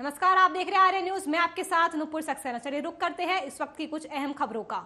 नमस्कार आप देख रहे हैं आर्य न्यूज मैं आपके साथ नुपुर सक्सेना चलिए रुक करते हैं इस वक्त की कुछ अहम खबरों का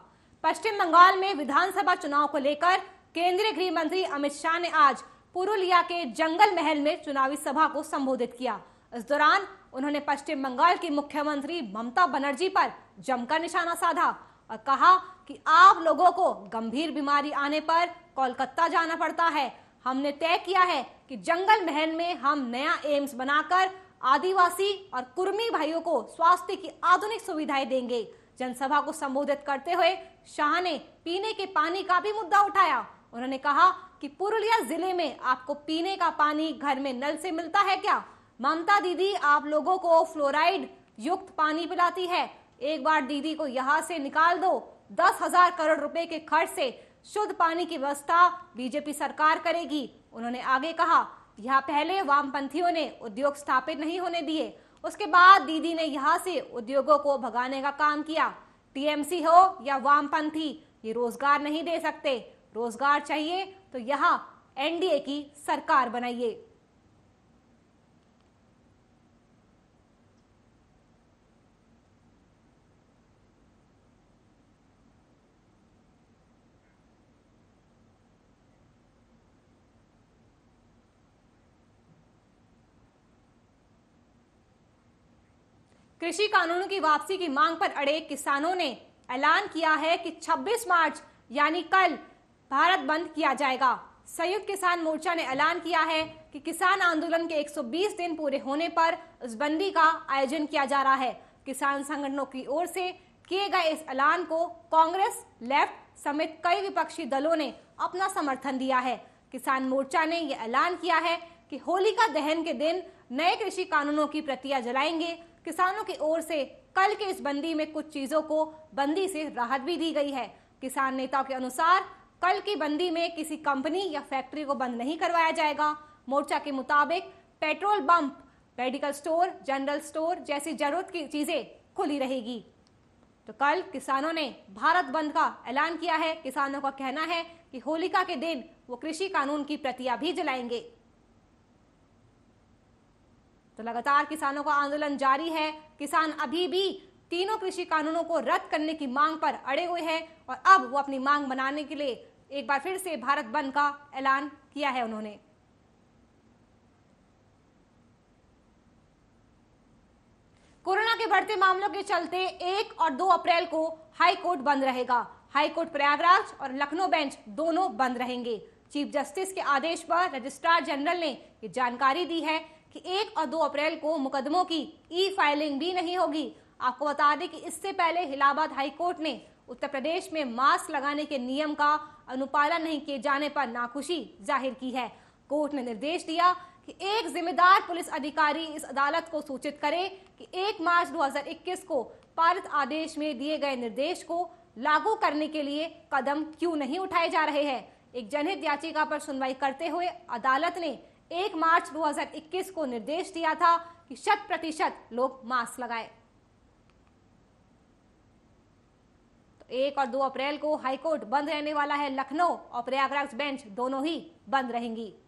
पश्चिम बंगाल में विधानसभा चुनाव को लेकर केंद्रीय गृह मंत्री अमित शाह ने आज पुरुलिया के जंगल महल में चुनावी सभा को संबोधित किया इस दौरान उन्होंने पश्चिम बंगाल की मुख्यमंत्री ममता बनर्जी पर जमकर निशाना साधा और कहा कि आप लोगों को गंभीर बीमारी आने पर कोलकाता जाना पड़ता है हमने तय किया है कि जंगल महल में हम नया एम्स बनाकर आदिवासी और कुर्मी भाइयों को स्वास्थ्य की आधुनिक सुविधाएं देंगे जनसभा को संबोधित करते हुए शाह ने पीने के पानी का भी मुद्दा उठाया उन्होंने कहा कि पुरुलिया जिले में आपको पीने का पानी घर में नल से मिलता है क्या ममता दीदी आप लोगों को फ्लोराइड युक्त पानी पिलाती है एक बार दीदी को यहाँ से निकाल दो दस हजार करोड़ रुपए के खर्च से शुद्ध पानी की व्यवस्था बीजेपी सरकार करेगी उन्होंने आगे कहा यहाँ पहले वामपंथियों ने उद्योग स्थापित नहीं होने दिए उसके बाद दीदी ने यहाँ से उद्योगों को भगाने का काम किया टीएमसी हो या वामपंथी ये रोजगार नहीं दे सकते रोजगार चाहिए तो यहाँ एनडीए की सरकार बनाइए कृषि कानूनों की वापसी की मांग पर अड़े किसानों ने ऐलान किया है कि 26 मार्च यानी कल भारत बंद किया जाएगा संयुक्त किसान मोर्चा ने ऐलान किया है कि किसान आंदोलन के 120 दिन पूरे होने पर इस बंदी का आयोजन किया जा रहा है किसान संगठनों की ओर से किए गए इस ऐलान को कांग्रेस लेफ्ट समेत कई विपक्षी दलों ने अपना समर्थन दिया है किसान मोर्चा ने यह ऐलान किया है कि होलिका दहन के दिन नए कृषि कानूनों की प्रतिया जलाएंगे किसानों की ओर से कल के इस बंदी में कुछ चीजों को बंदी से राहत भी दी गई है किसान नेताओं के अनुसार कल की बंदी में किसी कंपनी या फैक्ट्री को बंद नहीं करवाया जाएगा मोर्चा के मुताबिक petrol pump medical store general store जैसी जरूरत की चीजें खुली रहेगी तो कल किसानों ने भारत बंद का ऐलान किया है किसानों का कहना है कि होलिका के दिन वो कृषि कानून की प्रतियां भी जलाएंगे तो लगातार किसानों का आंदोलन जारी है किसान अभी भी तीनों कृषि कानूनों को रद्द करने की मांग पर अड़े हुए हैं और अब वो अपनी मांग मनाने के लिए एक बार फिर से भारत बंद का ऐलान किया है उन्होंने कोरोना के बढ़ते मामलों के चलते एक और दो अप्रैल को हाई कोर्ट बंद रहेगा हाई कोर्ट प्रयागराज और लखनऊ बेंच दोनों बंद रहेंगे चीफ जस्टिस के आदेश पर रजिस्ट्रार जनरल ने ये जानकारी दी है कि एक और दो अप्रैल को मुकदमों की ई फाइलिंग भी नहीं होगी आपको बता दें कि इससे पहले इलाहाबाद हाईकोर्ट ने उत्तर प्रदेश में मास्क लगाने के नियम का अनुपालन नहीं किए जाने पर नाखुशी जाहिर की है कोर्ट ने निर्देश दिया कि एक जिम्मेदार पुलिस अधिकारी इस अदालत को सूचित करे कि 1 मार्च 2021 को पारित आदेश में दिए गए निर्देश को लागू करने के लिए कदम क्यों नहीं उठाए जा रहे हैं एक जनहित याचिका पर सुनवाई करते हुए अदालत ने एक मार्च 2021 को निर्देश दिया था कि शत प्रतिशत लोग मास्क लगाए तो एक और दो अप्रैल को हाईकोर्ट बंद रहने वाला है लखनऊ और प्रयागराज बेंच दोनों ही बंद रहेंगी